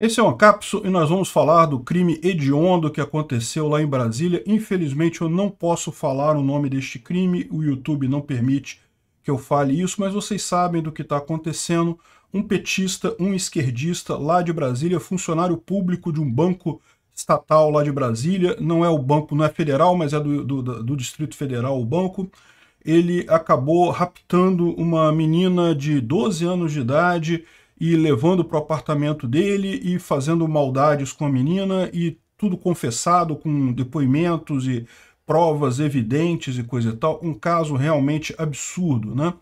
Esse é o cápsula e nós vamos falar do crime hediondo que aconteceu lá em Brasília. Infelizmente eu não posso falar o nome deste crime, o YouTube não permite que eu fale isso, mas vocês sabem do que está acontecendo. Um petista, um esquerdista lá de Brasília, funcionário público de um banco estatal lá de Brasília, não é o banco, não é federal, mas é do, do, do Distrito Federal o banco, ele acabou raptando uma menina de 12 anos de idade, e levando para o apartamento dele e fazendo maldades com a menina e tudo confessado com depoimentos e provas evidentes e coisa e tal, um caso realmente absurdo, né?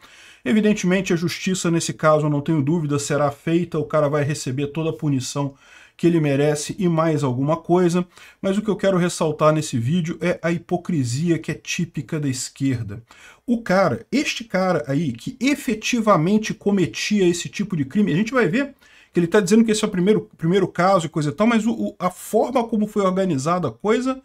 Evidentemente a justiça nesse caso, eu não tenho dúvida, será feita, o cara vai receber toda a punição que ele merece e mais alguma coisa, mas o que eu quero ressaltar nesse vídeo é a hipocrisia que é típica da esquerda. O cara, este cara aí, que efetivamente cometia esse tipo de crime, a gente vai ver que ele está dizendo que esse é o primeiro, primeiro caso e coisa e tal, mas o, o, a forma como foi organizada a coisa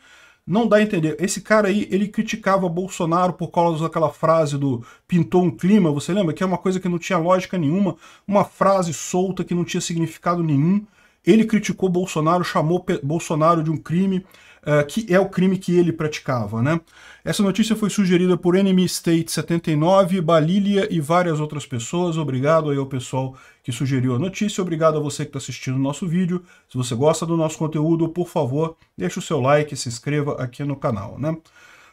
não dá a entender. Esse cara aí, ele criticava Bolsonaro por causa daquela frase do pintou um clima, você lembra? Que é uma coisa que não tinha lógica nenhuma, uma frase solta que não tinha significado nenhum. Ele criticou Bolsonaro, chamou Bolsonaro de um crime uh, que é o crime que ele praticava. Né? Essa notícia foi sugerida por Enemy State 79, Balília e várias outras pessoas. Obrigado aí ao pessoal que sugeriu a notícia. Obrigado a você que está assistindo o nosso vídeo. Se você gosta do nosso conteúdo, por favor, deixe o seu like e se inscreva aqui no canal. Né?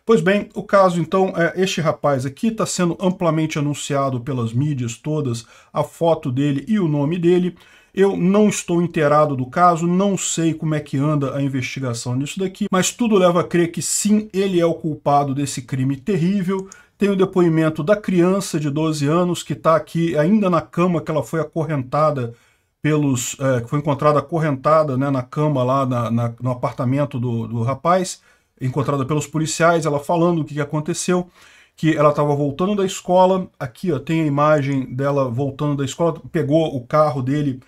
Pois bem, o caso então é este rapaz aqui está sendo amplamente anunciado pelas mídias todas, a foto dele e o nome dele. Eu não estou inteirado do caso, não sei como é que anda a investigação nisso daqui, mas tudo leva a crer que sim, ele é o culpado desse crime terrível. Tem o depoimento da criança de 12 anos que está aqui ainda na cama, que ela foi acorrentada pelos... É, foi encontrada acorrentada né, na cama lá na, na, no apartamento do, do rapaz, encontrada pelos policiais, ela falando o que aconteceu que ela estava voltando da escola, aqui ó, tem a imagem dela voltando da escola, pegou o carro dele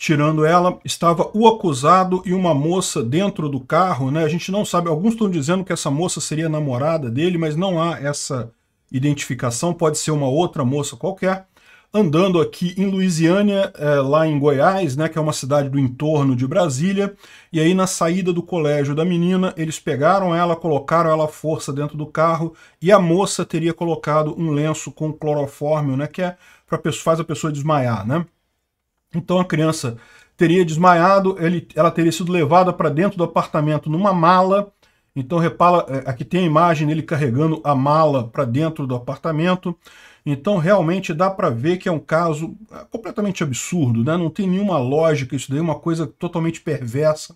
Tirando ela, estava o acusado e uma moça dentro do carro, né? A gente não sabe, alguns estão dizendo que essa moça seria namorada dele, mas não há essa identificação, pode ser uma outra moça qualquer. Andando aqui em Luisiana, é, eh, lá em Goiás, né, que é uma cidade do entorno de Brasília, e aí na saída do colégio da menina, eles pegaram ela, colocaram ela à força dentro do carro, e a moça teria colocado um lenço com clorofórmio, né, que é para faz a pessoa desmaiar, né? Então a criança teria desmaiado, ele, ela teria sido levada para dentro do apartamento numa mala. Então repara, é, aqui tem a imagem dele carregando a mala para dentro do apartamento. Então realmente dá para ver que é um caso é, completamente absurdo, né? Não tem nenhuma lógica, isso daí é uma coisa totalmente perversa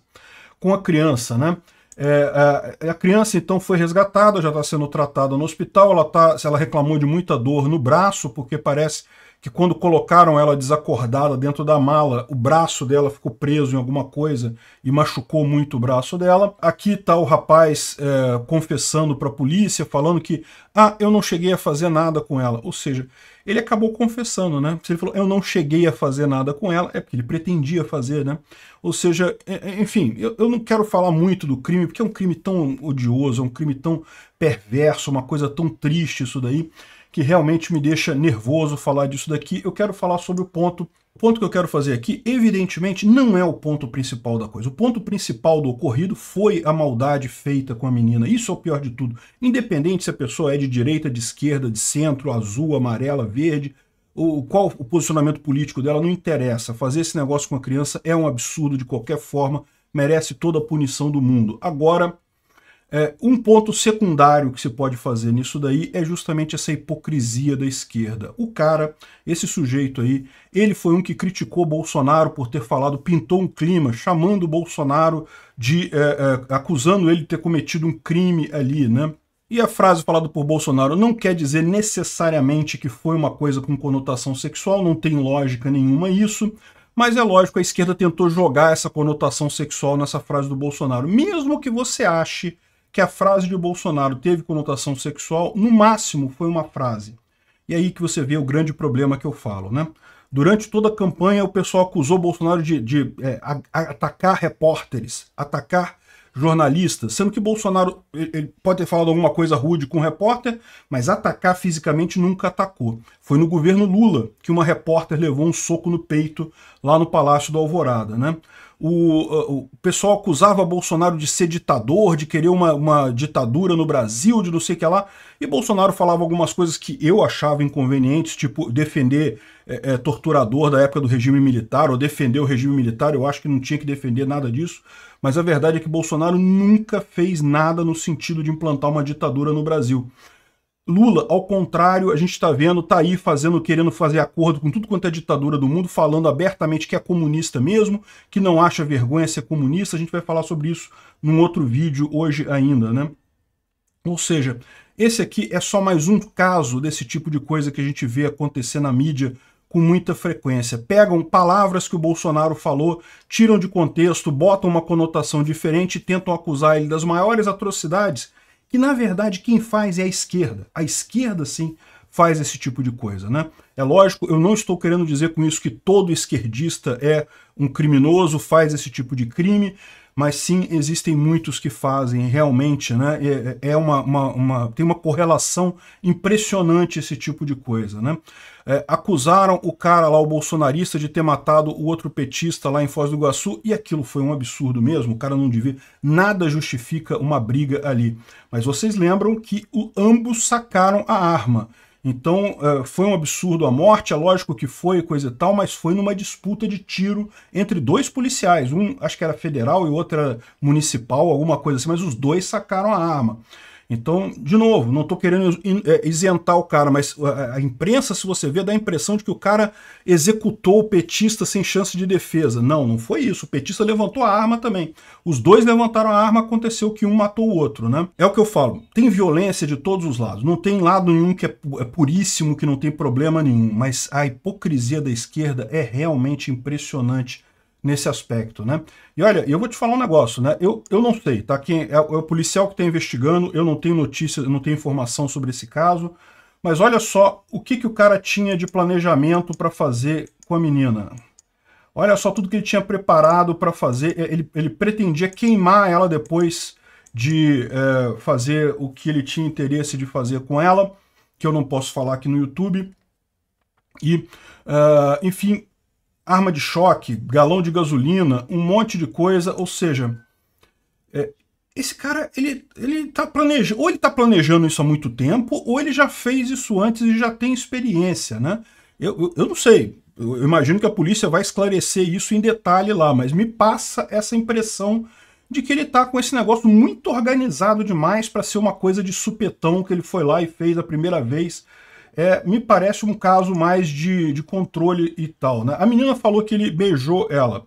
com a criança, né? É, a, é, a, criança então foi resgatada, já está sendo tratada no hospital. Ela, tá, ela reclamou de muita dor no braço, porque parece que quando colocaram ela desacordada dentro da mala, o braço dela ficou preso em alguma coisa e machucou muito o braço dela. Aqui está o rapaz é, confessando para a polícia, falando que ah, eu não cheguei a fazer nada com ela. Ou seja, ele acabou confessando, né? Se ele falou eu não cheguei a fazer nada com ela, é porque ele pretendia fazer, né? Ou seja, é, é, enfim, eu, eu não quero falar muito do crime, porque é um crime tão odioso, é um crime tão perverso, uma coisa tão triste isso daí que realmente me deixa nervoso falar disso daqui. Eu quero falar sobre o ponto. O ponto que eu quero fazer aqui, evidentemente, não é o ponto principal da coisa. O ponto principal do ocorrido foi a maldade feita com a menina. Isso é o pior de tudo. Independente se a pessoa é de direita, de esquerda, de centro, azul, amarela, verde, o qual o posicionamento político dela não interessa. Fazer esse negócio com a criança é um absurdo de qualquer forma, merece toda a punição do mundo. Agora, é, um ponto secundário que se pode fazer nisso daí é justamente essa hipocrisia da esquerda. O cara, esse sujeito aí, ele foi um que criticou Bolsonaro por ter falado, pintou um clima, chamando Bolsonaro de. É, é, acusando ele de ter cometido um crime ali, né? E a frase falada por Bolsonaro não quer dizer necessariamente que foi uma coisa com conotação sexual, não tem lógica nenhuma isso, mas é lógico, a esquerda tentou jogar essa conotação sexual nessa frase do Bolsonaro. Mesmo que você ache que a frase de Bolsonaro teve conotação sexual, no máximo foi uma frase. E é aí que você vê o grande problema que eu falo, né? Durante toda a campanha, o pessoal acusou Bolsonaro de, de é, atacar repórteres, atacar jornalistas, sendo que Bolsonaro ele pode ter falado alguma coisa rude com um repórter, mas atacar fisicamente nunca atacou. Foi no governo Lula que uma repórter levou um soco no peito lá no Palácio da Alvorada, né? o, eh, o pessoal acusava Bolsonaro de ser ditador, de querer uma, uma ditadura no Brasil, de não sei o que lá. E Bolsonaro falava algumas coisas que eu achava inconvenientes, tipo defender é, é, torturador da época do regime militar, ou defender o regime militar. Eu acho que não tinha que defender nada disso. Mas a verdade é que Bolsonaro nunca fez nada no sentido de implantar uma ditadura no Brasil. Lula, ao contrário, a gente está vendo, está aí fazendo, querendo fazer acordo com tudo quanto é ditadura do mundo, falando abertamente que é comunista mesmo, que não acha vergonha ser comunista. A gente vai falar sobre isso num outro vídeo hoje ainda, né? Ou seja, esse aqui é só mais um caso desse tipo de coisa que a gente vê acontecer na mídia com muita frequência. Pegam palavras que o Bolsonaro falou, tiram de contexto, botam uma conotação diferente e tentam acusar ele das maiores atrocidades que na verdade quem faz é a esquerda. A esquerda, sim, faz esse tipo de coisa, né? É lógico, eu não estou querendo dizer com isso que todo esquerdista é um criminoso, faz esse tipo de crime, mas sim existem muitos que fazem realmente, né? É, é, é uma, uma, uma, tem uma correlação impressionante esse tipo de coisa, né? É, acusaram o cara lá, o bolsonarista, de ter matado o outro petista lá em Foz do Iguaçu, e aquilo foi um absurdo mesmo, o cara não devia, nada justifica uma briga ali. Mas vocês lembram que o, ambos sacaram a arma. Então, é, foi um absurdo a morte, é lógico que foi, coisa e tal, mas foi numa disputa de tiro entre dois policiais. Um, acho que era federal e outro era municipal, alguma coisa assim, mas os dois sacaram a arma. Então, de novo, não estou querendo é, isentar o cara, mas a imprensa, se você vê, dá a impressão de que o cara executou o petista sem chance de defesa. Não, não foi isso. O petista levantou a arma também. Os dois levantaram a arma, aconteceu que um matou o outro, né? É o que eu falo. Tem violência de todos os lados. Não tem lado nenhum que é, é puríssimo, que não tem problema nenhum. Mas a hipocrisia da esquerda é realmente impressionante nesse aspecto, né? E olha, eu vou te falar um negócio, né? Eu, eu não sei, tá? Quem é, é o policial que está investigando, eu não tenho notícia, não tenho informação sobre esse caso, mas olha só o que, que o cara tinha de planejamento para fazer com a menina. Olha só tudo que ele tinha preparado para fazer, é, ele, ele pretendia queimar ela depois de é, fazer o que ele tinha interesse de fazer com ela, que eu não posso falar aqui no YouTube. E, uh, enfim, arma de choque, galão de gasolina, um monte de coisa, ou seja, é, esse cara, ele, ele tá planejando, ou ele tá planejando isso há muito tempo, ou ele já fez isso antes e já tem experiência, né? Eu, eu, eu não sei, eu imagino que a polícia vai esclarecer isso em detalhe lá, mas me passa essa impressão de que ele tá com esse negócio muito organizado demais para ser uma coisa de supetão que ele foi lá e fez a primeira vez é, me parece um caso mais de, de controle e tal. Né? A menina falou que ele beijou ela.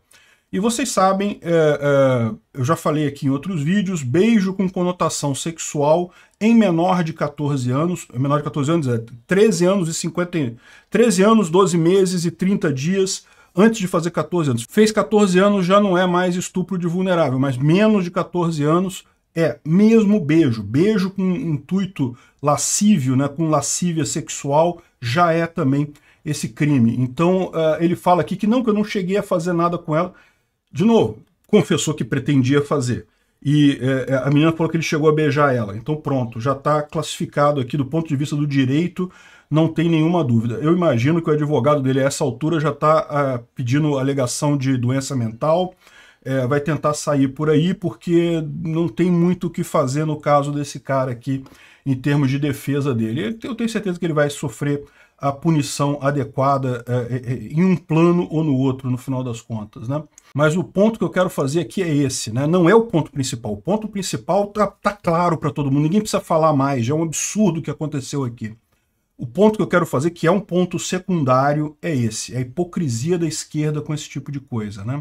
E vocês sabem, é, é, eu já falei aqui em outros vídeos, beijo com conotação sexual em menor de 14 anos, menor de 14 anos é 13 anos e 50, 13 anos, 12 meses e 30 dias antes de fazer 14 anos. Fez 14 anos já não é mais estupro de vulnerável, mas menos de 14 anos é, mesmo beijo. Beijo com intuito lascívio, né, com lascívia sexual, já é também esse crime. Então, uh, ele fala aqui que não, que eu não cheguei a fazer nada com ela. De novo, confessou que pretendia fazer. E é, é, a menina falou que ele chegou a beijar ela. Então, pronto, já está classificado aqui do ponto de vista do direito, não tem nenhuma dúvida. Eu imagino que o advogado dele, a essa altura, já está pedindo alegação de doença mental, é, vai tentar sair por aí, porque não tem muito o que fazer no caso desse cara aqui, em termos de defesa dele. Eu tenho certeza que ele vai sofrer a punição adequada é, é, é, em um plano ou no outro, no final das contas. Né? Mas o ponto que eu quero fazer aqui é esse, né? não é o ponto principal. O ponto principal tá, tá claro para todo mundo, ninguém precisa falar mais, é um absurdo o que aconteceu aqui. O ponto que eu quero fazer, que é um ponto secundário, é esse, é a hipocrisia da esquerda com esse tipo de coisa. Né?